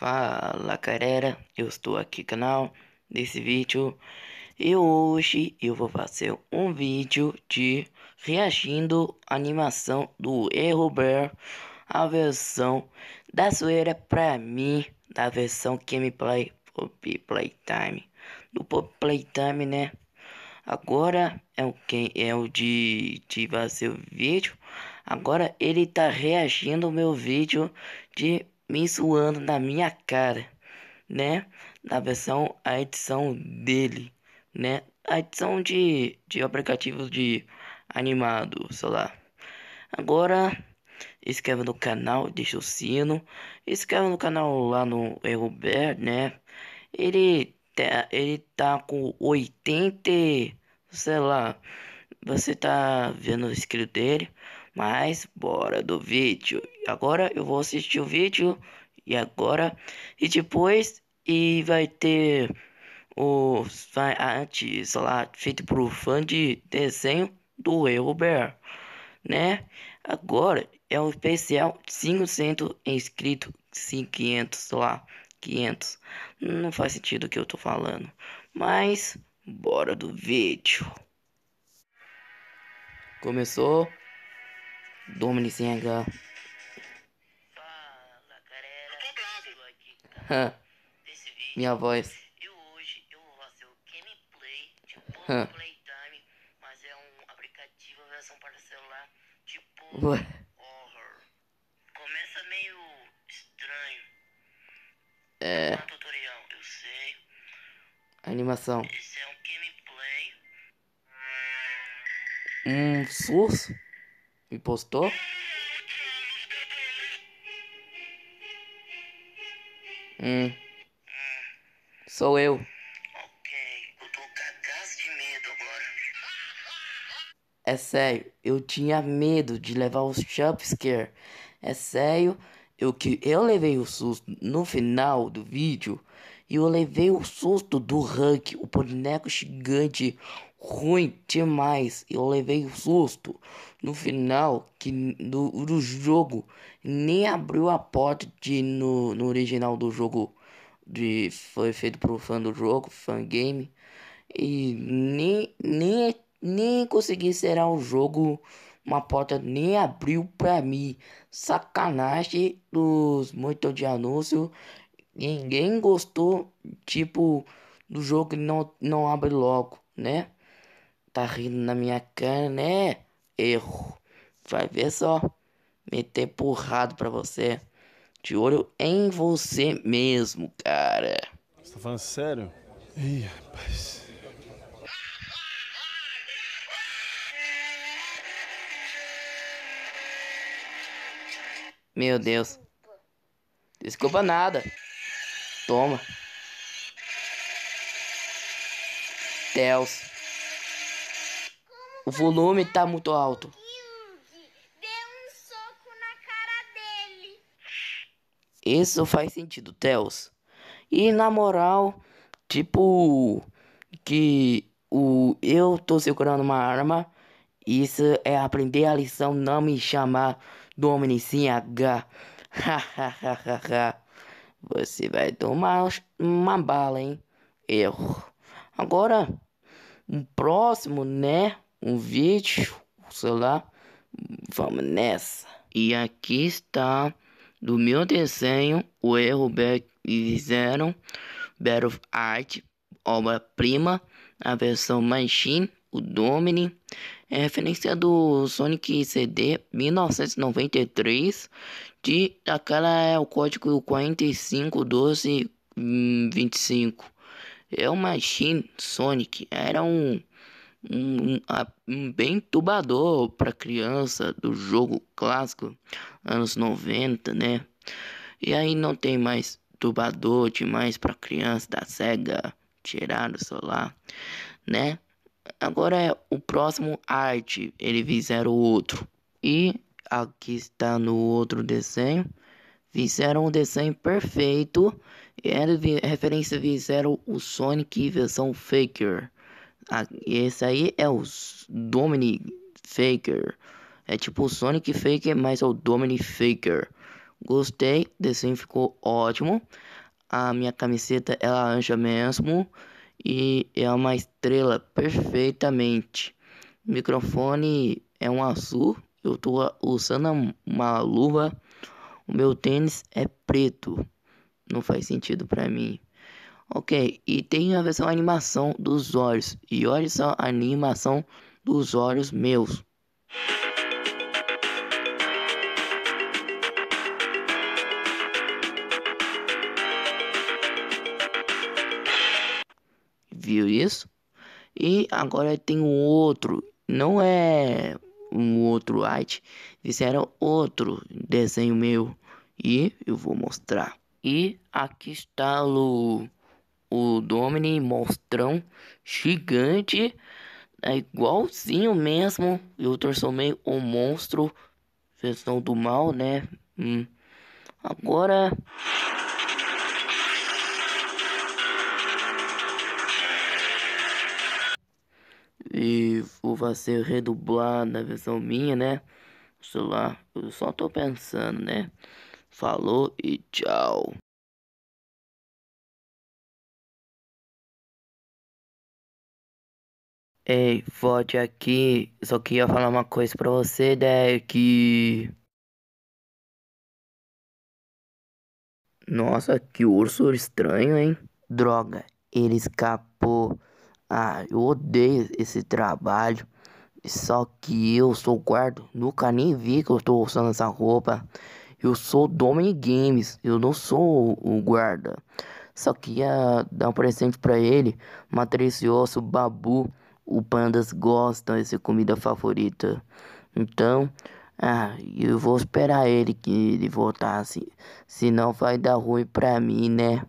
Fala carera, eu estou aqui canal desse vídeo e hoje eu vou fazer um vídeo de reagindo à animação do e a versão da zoeira pra mim da versão gameplay Pop Playtime do Pop Playtime né agora é o quem é o de de fazer o vídeo agora ele tá reagindo ao meu vídeo de me zoando na minha cara, né? Na versão, a edição dele, né? A edição de, de aplicativos de animado, sei lá. Agora, inscreva no canal, deixa o sino. Inscreva no canal lá no Robert, né? Ele, tá, ele tá com 80, sei lá. Você tá vendo o escrito dele. Mas bora do vídeo. Agora eu vou assistir o vídeo e agora e depois e vai ter os antes lá feito o fã de desenho do Robert né? Agora é um especial 500 inscrito 500 lá 500. Não faz sentido o que eu tô falando, mas bora do vídeo. Começou Domini sem H. Fala, galera. Tô Minha voz. E hoje eu vou fazer o gameplay tipo Playtime, mas é um aplicativo versão para celular tipo Ué. horror. Começa meio estranho. É. Um tutorial, eu sei. Animação. Esse é um gameplay. Hum, source? e postou. Hum. Sou eu. Ok, eu tô de medo agora. É sério, eu tinha medo de levar os jumpscare. É sério, eu que eu levei o susto no final do vídeo. E eu levei o susto do Hulk, o boneco gigante, ruim demais. Eu levei o susto no final que do, do jogo nem abriu a porta de no, no original do jogo de foi feito pro fã do jogo, fan game e nem nem nem consegui zerar o jogo. Uma porta nem abriu pra mim. Sacanagem dos muitos de anúncio Ninguém gostou, tipo, do jogo que não, não abre logo, né? Tá rindo na minha cara, né? Erro. Vai ver só. Meter porrado pra você. De olho em você mesmo, cara. Você tá falando sério? Ih, rapaz. Meu Deus. Desculpa nada. Toma. Deus. O volume tá muito alto. Isso faz sentido, Theos. E na moral, tipo que o eu tô segurando uma arma, isso é aprender a lição não me chamar do Omnissim H. Hahaha. Você vai tomar uma bala, hein? Erro. Agora, um próximo, né? Um vídeo, sei lá. Vamos nessa. E aqui está do meu desenho, o erro fizeram Battle Art, obra-prima, a versão machine o Domini, é referência do Sonic CD 1993, de aquela é o código 451225. É uma Machine Sonic, era um, um, um bem tubador para criança do jogo clássico anos 90, né? E aí não tem mais tubador demais para criança da Sega tirar o celular, né? Agora é o próximo arte. Ele fizeram outro. E aqui está no outro desenho. Fizeram um desenho perfeito. ele é referência fizeram o Sonic versão Faker. Esse aí é o Dominic Faker. É tipo o Sonic Faker, mas é o Dominic Faker. Gostei, o desenho ficou ótimo. A minha camiseta ela anja mesmo e é uma estrela perfeitamente. O microfone é um azul, eu tô usando uma luva. O meu tênis é preto. Não faz sentido para mim. Ok, e tem a versão animação dos olhos. E olha só a animação dos olhos meus. viu isso? E agora tem um outro, não é um outro arte, isso outro desenho meu e eu vou mostrar. E aqui está o, o Domini Monstrão gigante, é igualzinho mesmo. Eu transformei o monstro, versão do mal, né? Hum. Agora. e vai ser redublar na versão minha, né? Sei lá, eu só tô pensando, né? Falou e tchau. Ei, forte aqui. Só queria falar uma coisa pra você, né? Que. Nossa, que urso estranho, hein? Droga, ele escapou. Ah, eu odeio esse trabalho. Só que eu sou o guarda. Nunca nem vi que eu estou usando essa roupa. Eu sou o Games. Eu não sou o guarda. Só que ia dar um presente para ele. Matricioso Babu. O Pandas gosta dessa comida favorita. Então, ah, eu vou esperar ele que ele voltasse. Senão vai dar ruim pra mim, né?